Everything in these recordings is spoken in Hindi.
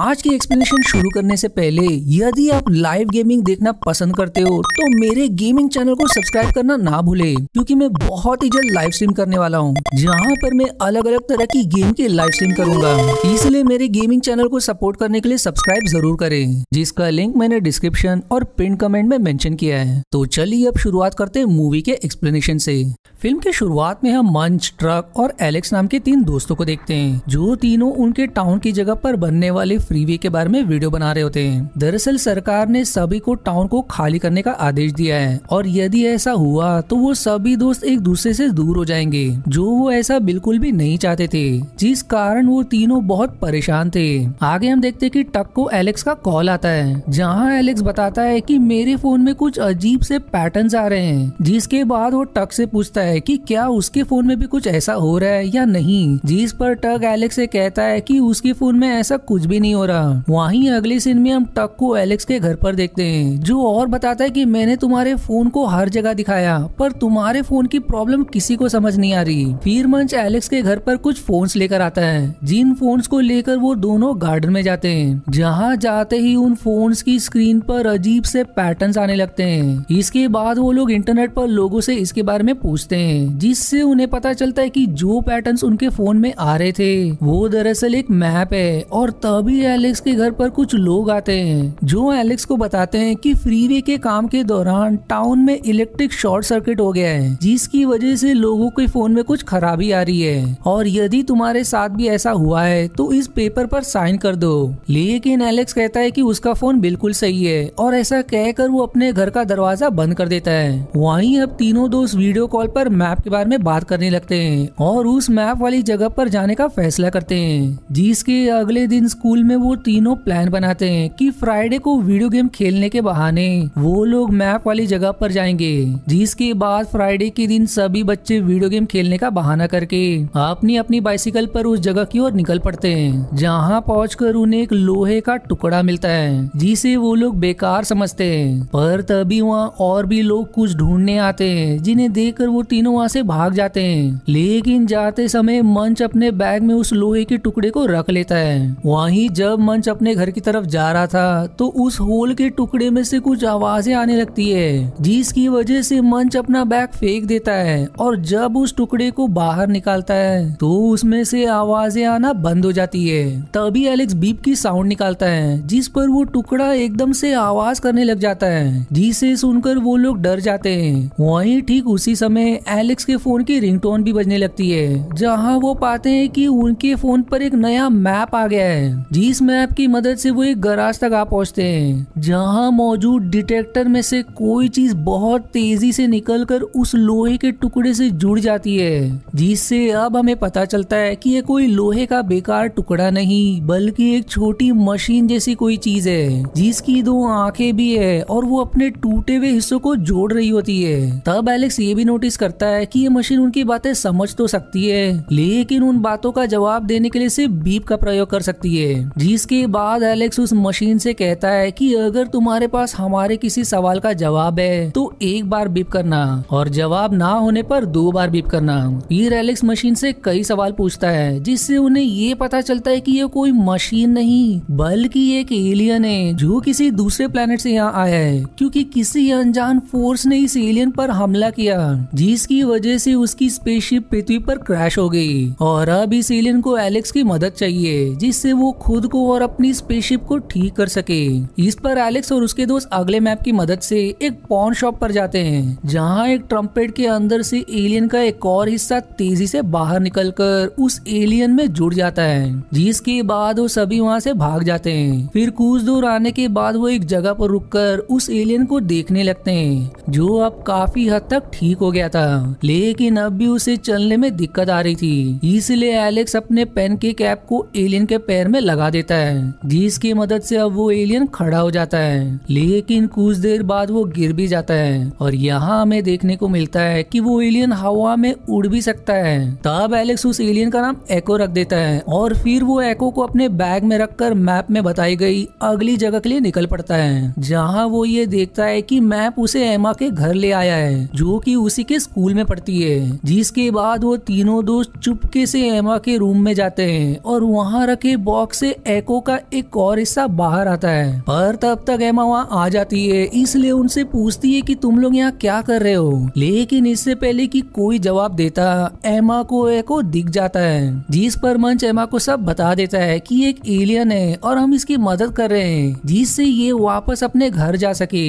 आज की एक्सप्लेनेशन शुरू करने से पहले यदि आप लाइव गेमिंग देखना पसंद करते हो तो मेरे गेमिंग चैनल को सब्सक्राइब करना ना भूले क्योंकि मैं बहुत ही जल्द लाइव स्ट्रीम करने वाला हूँ जहाँ पर मैं अलग अलग तरह की गेम के लाइव स्ट्रीम करूंगा इसलिए मेरे गेमिंग चैनल को सपोर्ट करने के लिए सब्सक्राइब जरूर करें जिसका लिंक मैंने डिस्क्रिप्शन और पिन कमेंट में मेंशन किया है तो चलिए अब शुरुआत करते हैं मूवी के एक्सप्लेनेशन से फिल्म के शुरुआत में हम मंच ट्रक और एलेक्स नाम के तीन दोस्तों को देखते हैं जो तीनों उनके टाउन की जगह पर बनने वाले फ्रीवे के बारे में वीडियो बना रहे होते हैं दरअसल सरकार ने सभी को टाउन को खाली करने का आदेश दिया है और यदि ऐसा हुआ तो वो सभी दोस्त एक दूसरे से दूर हो जाएंगे जो वो ऐसा बिल्कुल भी नहीं चाहते थे जिस कारण वो तीनों बहुत परेशान थे आगे हम देखते कि टक को एलेक्स का कॉल आता है जहाँ एलेक्स बताता है कि मेरे फोन में कुछ अजीब से पैटर्न आ रहे हैं जिसके बाद वो टक से पूछता है कि क्या उसके फोन में भी कुछ ऐसा हो रहा है या नहीं जिस पर टक एलेक्स से कहता है कि उसके फोन में ऐसा कुछ भी नहीं हो रहा वहीं अगले सीन में हम टक को एलेक्स के घर पर देखते हैं जो और बताता है कि मैंने तुम्हारे फोन को हर जगह दिखाया पर तुम्हारे फोन की प्रॉब्लम किसी को समझ नहीं आ रही फिर मंच एलेक्स के घर पर कुछ फोन्स लेकर आता है जिन फोन्स को लेकर वो दोनों गार्डन में जाते हैं जहाँ जाते ही उन फोन्स की स्क्रीन पर अजीब से पैटर्न्स आने लगते हैं इसके बाद वो लोग इंटरनेट पर लोगों से इसके बारे में पूछते हैं जिससे उन्हें पता चलता है कि जो पैटर्न्स उनके फोन में आ रहे थे वो दरअसल एक मैप है और तभी एलेक्स के घर पर कुछ लोग आते हैं जो एलेक्स को बताते हैं कि फ्रीवे के काम के दौरान टाउन में इलेक्ट्रिक शॉर्ट सर्किट हो गया है जिसकी वजह से लोगों के फोन में कुछ खराबी आ रही है और यदि तुम्हारे साथ भी ऐसा हुआ है तो इस पेपर पर साइन कर दो लेकिन एलेक्स कहता है कि उसका फोन बिल्कुल सही है और ऐसा कहकर वो अपने घर का दरवाजा बंद कर देता है वहीं अब तीनों दोस्त वीडियो कॉल पर मैप के बारे में बात करने लगते हैं और उस मैप वाली जगह पर जाने का फैसला करते हैं जिसके अगले दिन स्कूल में वो तीनों प्लान बनाते हैं कि फ्राइडे को वीडियो गेम खेलने के बहाने वो लोग मैप वाली जगह पर जाएंगे जिसके बाद फ्राइडे के दिन सभी बच्चे वीडियो गेम खेलने का बहाना करके अपनी अपनी बाइसिकल पर उस जगह की ओर निकल पड़ते हैं जहाँ पहुँच उन्हें एक लोहे का टुकड़ा मिलता है जिसे वो लोग बेकार समझते हैं पर तभी वहाँ और भी लोग कुछ ढूंढने आते हैं जिन्हें देख वो तीनों वहाँ से भाग जाते हैं लेकिन जाते समय मंच अपने बैग में उस लोहे के टुकड़े को रख लेता है वहीं जब मंच अपने घर की तरफ जा रहा था तो उस होल के टुकड़े में से कुछ आवाजें आने लगती है जिसकी वजह से मंच अपना बैग फेंक देता है और जब उस टुकड़े को बाहर निकालता है तो उसमें से आवाजें आना बंद हो जाती है तभी एलेक्स बीप की साउंड निकालता है जिस पर वो टुकड़ा एकदम से आवाज करने लग जाता है जिसे सुनकर वो लोग डर जाते हैं वही ठीक उसी समय एलेक्स के फोन की रिंगटोन भी बजने लगती है जहाँ वो पाते हैं कि उनके फोन पर एक नया मैप आ गया है जिस इस मैप की मदद से वो एक गराज तक आ पहुंचते हैं जहां मौजूद डिटेक्टर में से कोई चीज बहुत तेजी से निकलकर उस लोहे के टुकड़े से जुड़ जाती है जिससे अब हमें पता चलता है कि ये कोई लोहे का बेकार टुकड़ा नहीं बल्कि एक छोटी मशीन जैसी कोई चीज है जिसकी दो आंखें भी है और वो अपने टूटे हुए हिस्सों को जोड़ रही होती है तब एलेक्स ये भी नोटिस करता है कि ये मशीन उनकी बातें समझ तो सकती है लेकिन उन बातों का जवाब देने के लिए सिर्फ बीप का प्रयोग कर सकती है जिसके बाद एलेक्स उस मशीन से कहता है कि अगर तुम्हारे पास हमारे किसी सवाल का जवाब है तो एक बार बीप करना और जवाब ना होने पर दो बार बीप करना फिर एलेक्स मशीन से कई सवाल पूछता है जिससे उन्हें ये पता चलता है कि ये कोई मशीन नहीं बल्कि एक एलियन है जो किसी दूसरे प्लेनेट से यहाँ आया है क्योंकि किसी अनजान फोर्स ने इस एलियन पर हमला किया जिसकी वजह से उसकी स्पेसशिप पृथ्वी पर क्रैश हो गई और अब इस एलियन को एलेक्स की मदद चाहिए जिससे वो खुद को और अपनी स्पेसशिप को ठीक कर सके इस पर एलेक्स और उसके दोस्त अगले मैप की मदद से एक पॉन शॉप पर जाते हैं जहाँ एक ट्रम्पेट के अंदर से एलियन का एक और हिस्सा तेजी से बाहर निकलकर उस एलियन में जुड़ जाता है जिसके बाद वो सभी वहाँ से भाग जाते हैं फिर कुछ दूर आने के बाद वो एक जगह पर रुककर उस एलियन को देखने लगते हैं जो अब काफी हद तक ठीक हो गया था लेकिन अब भी उसे चलने में दिक्कत आ रही थी इसलिए एलेक्स अपने पेन के कैप को एलियन के पैर में लगा देते देता है जिसकी मदद से अब वो एलियन खड़ा हो जाता है लेकिन कुछ देर बाद वो गिर भी जाता है और यहाँ हमें देखने को मिलता है कि वो एलियन हवा में उड़ भी सकता है तब एलेक्स उस एलियन का नाम एको रख देता है और फिर वो एको को अपने बैग में रखकर मैप में बताई गई अगली जगह के लिए निकल पड़ता है जहाँ वो ये देखता है कि मैप उसे एमा के घर ले आया है जो कि उसी के स्कूल में पढ़ती है जिसके बाद वो तीनों दोस्त चुपके से एमा के रूम में जाते हैं और वहाँ रखे बॉक्स से एको का एक और हिस्सा बाहर आता है पर तब तक एमा वहाँ आ जाती है इसलिए उनसे पूछती है कि तुम लोग यहाँ क्या कर रहे हो लेकिन इससे पहले कि कोई जवाब देता एमा को एको दिख जाता है जिस पर मंच एमा को सब बता देता है कि एक एलियन है और हम इसकी मदद कर रहे हैं जिससे ये वापस अपने घर जा सके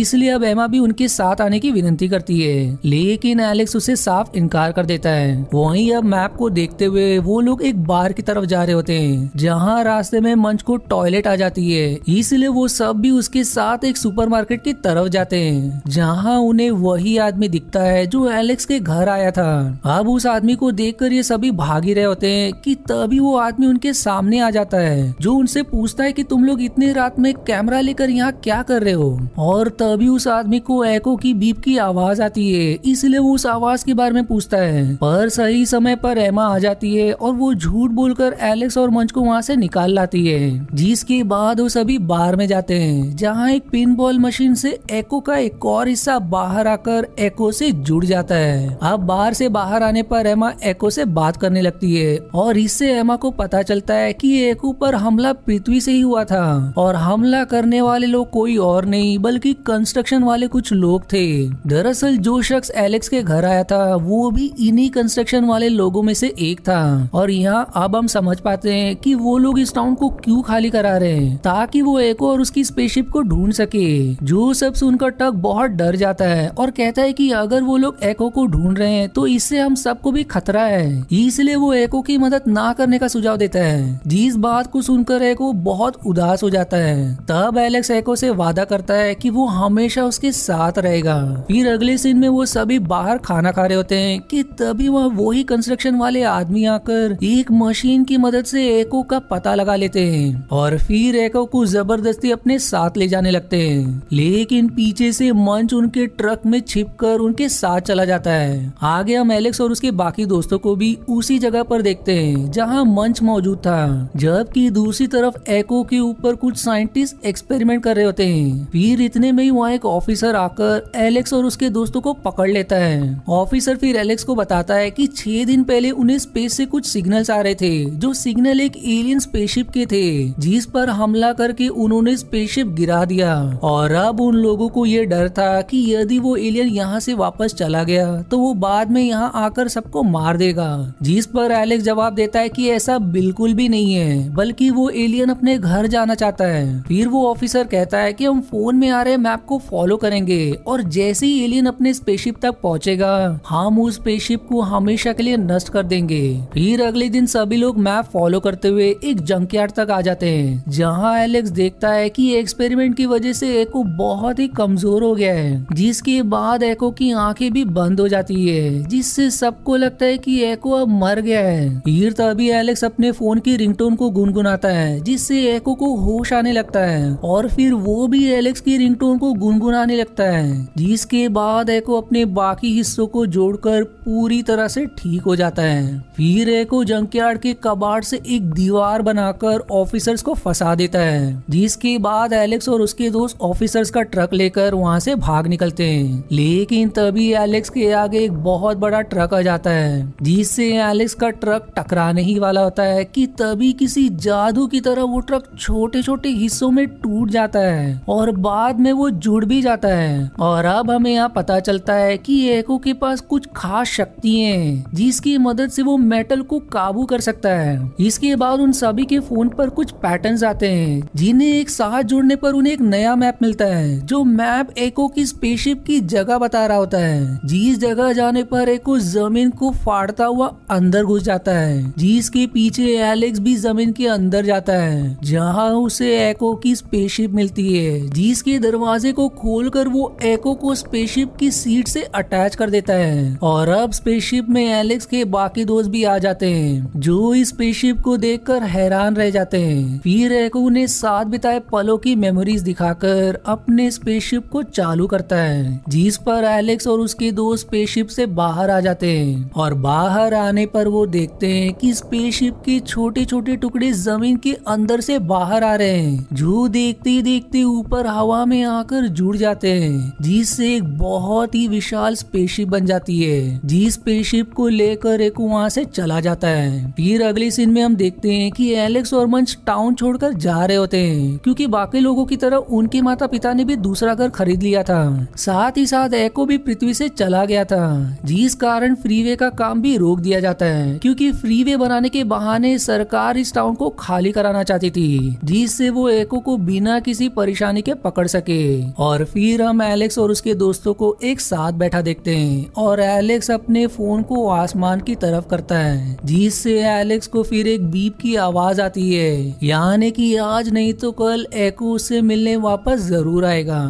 इसलिए अब एमा भी उनके साथ आने की विनती करती है लेकिन एलेक्स उसे साफ इनकार कर देता है वहीं अब मैप को देखते हुए वो लोग एक बार की तरफ जा रहे होते हैं जहाँ रास्ते में मंच को टॉयलेट आ जाती है इसलिए वो सब भी उसके साथ एक सुपरमार्केट की तरफ जाते हैं जहाँ उन्हें वही आदमी दिखता है जो एलेक्स के घर आया था अब उस आदमी को देख ये सभी भाग ही रहे होते हैं कि तभी वो आदमी उनके सामने आ जाता है जो उनसे पूछता है कि तुम लोग इतने रात में कैमरा लेकर यहाँ क्या कर रहे हो और तभी उस आदमी को एको की बीप की आवाज आती है इसलिए वो उस आवाज के बारे में पूछता है पर सही समय पर एमा आ जाती है और वो झूठ बोलकर एलेक्स और मंच को वहाँ से निकाल निकाल लाती है जिसके बाद वो सभी बाहर में जाते हैं जहाँ एक पिन बॉल मशीन से एको का एक और हिस्सा बाहर आकर एको से जुड़ जाता है अब बाहर से बाहर आने पर एमा एको से बात करने लगती है और इससे एमा को पता चलता है कि एको पर हमला पृथ्वी से ही हुआ था और हमला करने वाले लोग कोई और नहीं बल्कि कंस्ट्रक्शन वाले कुछ लोग थे दरअसल जो शख्स एलेक्स के घर आया था वो भी इन्हीं कंस्ट्रक्शन वाले लोगों में से एक था और यहाँ अब हम समझ पाते हैं कि वो लोग इस टाउन को क्यों खाली करा रहे हैं ताकि वो एको और उसकी स्पेसशिप को ढूंढ सके जो सब सुनकर टक बहुत डर जाता है और कहता है कि अगर वो लोग एको को ढूंढ रहे हैं तो इससे हम सबको भी खतरा है इसलिए वो एको की मदद ना करने का सुझाव देता है जिस बात को सुनकर एको बहुत उदास हो जाता है तब एलेक्स एको से वादा करता है कि वो हमेशा उसके साथ रहेगा फिर अगले सीन में वो सभी बाहर खाना खा रहे होते हैं कि तभी वह वही कंस्ट्रक्शन वाले आदमी आकर एक मशीन की मदद से एको का पता लगा लगा लेते हैं और फिर एको को जबरदस्ती अपने साथ ले जाने लगते हैं लेकिन पीछे से मंच उनके ट्रक में छिप कर उनके साथ चला जाता है आगे हम एलेक्स और उसके बाकी दोस्तों को भी उसी जगह पर देखते हैं जहाँ मंच मौजूद था जबकि दूसरी तरफ एको के ऊपर कुछ साइंटिस्ट एक्सपेरिमेंट कर रहे होते हैं फिर इतने में ही वहाँ एक ऑफिसर आकर एलेक्स और उसके दोस्तों को पकड़ लेता है ऑफिसर फिर एलेक्स को बताता है कि छह दिन पहले उन्हें स्पेस से कुछ सिग्नल्स आ रहे थे जो सिग्नल एक एलियन स्पेस स्पेसशिप के थे जिस पर हमला करके उन्होंने स्पेसशिप गिरा दिया और अब उन लोगों को ये डर था कि यदि वो एलियन यहाँ से वापस चला गया तो वो बाद में यहाँ आकर सबको मार देगा जिस पर एलेक्स जवाब देता है कि ऐसा बिल्कुल भी नहीं है बल्कि वो एलियन अपने घर जाना चाहता है फिर वो ऑफिसर कहता है कि हम फोन में आ रहे मैप को फॉलो करेंगे और जैसे ही एलियन अपने स्पेसशिप तक पहुंचेगा हम उस स्पेसशिप को हमेशा के लिए नष्ट कर देंगे फिर अगले दिन सभी लोग मैप फॉलो करते हुए एक जंग जंकयार्ड तक आ जाते हैं जहाँ एलेक्स देखता है कि एक्सपेरिमेंट की वजह से एको बहुत ही कमजोर हो गया है जिसके बाद एको की आंखें भी बंद हो जाती है जिससे सबको लगता है कि एको अब मर गया है हीर तभी एलेक्स अपने फोन की रिंगटोन को गुनगुनाता है जिससे एको को होश आने लगता है और फिर वो भी एलेक्स की रिंगटोन को गुनगुनाने लगता है जिसके बाद एको अपने बाकी हिस्सों को जोड़कर पूरी तरह से ठीक हो जाता है फिर जंक यार्ड के कबाड़ से एक दीवार बनाकर ऑफिसर्स को फंसा देता है जिसके बाद एलेक्स और उसके दोस्त ऑफिसर्स का ट्रक लेकर वहाँ से भाग निकलते हैं लेकिन तभी एलेक्स के आगे एक बहुत बड़ा ट्रक आ जाता है जिससे एलेक्स का ट्रक टकराने ही वाला होता है कि तभी किसी जादू की तरह वो ट्रक छोटे छोटे हिस्सों में टूट जाता है और बाद में वो जुड़ भी जाता है और अब हमें यहाँ पता चलता है कि एको के पास कुछ खास शक्ति है जिसकी मदद से वो मेटल को काबू कर सकता है इसके बाद उन सभी के फोन पर कुछ पैटर्न आते हैं जिन्हें एक साथ जुड़ने पर उन्हें एक नया मैप मिलता है जो मैप एको की स्पेसशिप की जगह बता रहा होता है जिस जगह जाने पर एको जमीन को फाड़ता हुआ अंदर घुस जाता है जिसके पीछे एलेक्स भी जमीन के अंदर जाता है जहाँ उसे एको की स्पेसशिप मिलती है जिसके दरवाजे को खोल वो एको को स्पेसशिप की सीट से अटैच कर देता है और अब स्पेसशिप में एलेक्स के बाकी दोस्त भी आ जाते हैं जो इस स्पेसशिप को देखकर हैरान रह जाते हैं फिर रेकू ने साथ बिताए पलों की मेमोरीज दिखाकर अपने स्पेसशिप को चालू करता है जिस पर एलेक्स और उसके दो स्पेसशिप से बाहर आ जाते हैं और बाहर आने पर वो देखते हैं कि स्पेसशिप के छोटे छोटे टुकड़े जमीन के अंदर से बाहर आ रहे हैं जो देखते देखते ऊपर हवा में आकर जुड़ जाते हैं जिससे एक बहुत ही विशाल स्पेसशिप बन जाती है जिस स्पेसशिप को लेकर एक वहाँ से चला जाता है फिर अगली सीन में हम देखते हैं कि एलेक्स और मंच टाउन छोड़कर जा रहे होते हैं क्योंकि बाकी लोगों की तरह उनके माता पिता ने भी दूसरा घर खरीद लिया था साथ ही साथ एको भी पृथ्वी से चला गया था जिस कारण फ्रीवे का काम भी रोक दिया जाता है क्योंकि फ्रीवे बनाने के बहाने सरकार इस टाउन को खाली कराना चाहती थी जिससे वो एको को बिना किसी परेशानी के पकड़ सके और फिर हम एलेक्स और उसके दोस्तों को एक साथ बैठा देखते हैं और एलेक्स अपने फोन को आसमान की तरफ करता जाता है जिससे एलेक्स को फिर एक बीप की आवाज आती है यानी कि आज नहीं तो कल एको उससे मिलने वापस जरूर आएगा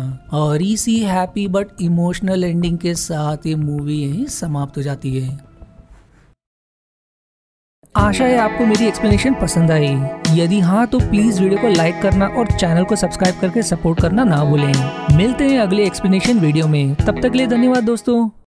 और इसी हैप्पी बट इमोशनल एंडिंग के साथ ये मूवी यही समाप्त हो जाती है आशा है आपको मेरी एक्सप्लेनेशन पसंद आई यदि हाँ तो प्लीज वीडियो को लाइक करना और चैनल को सब्सक्राइब करके सपोर्ट करना ना भूलें मिलते हैं अगले एक्सप्लेनेशन वीडियो में तब तक के लिए धन्यवाद दोस्तों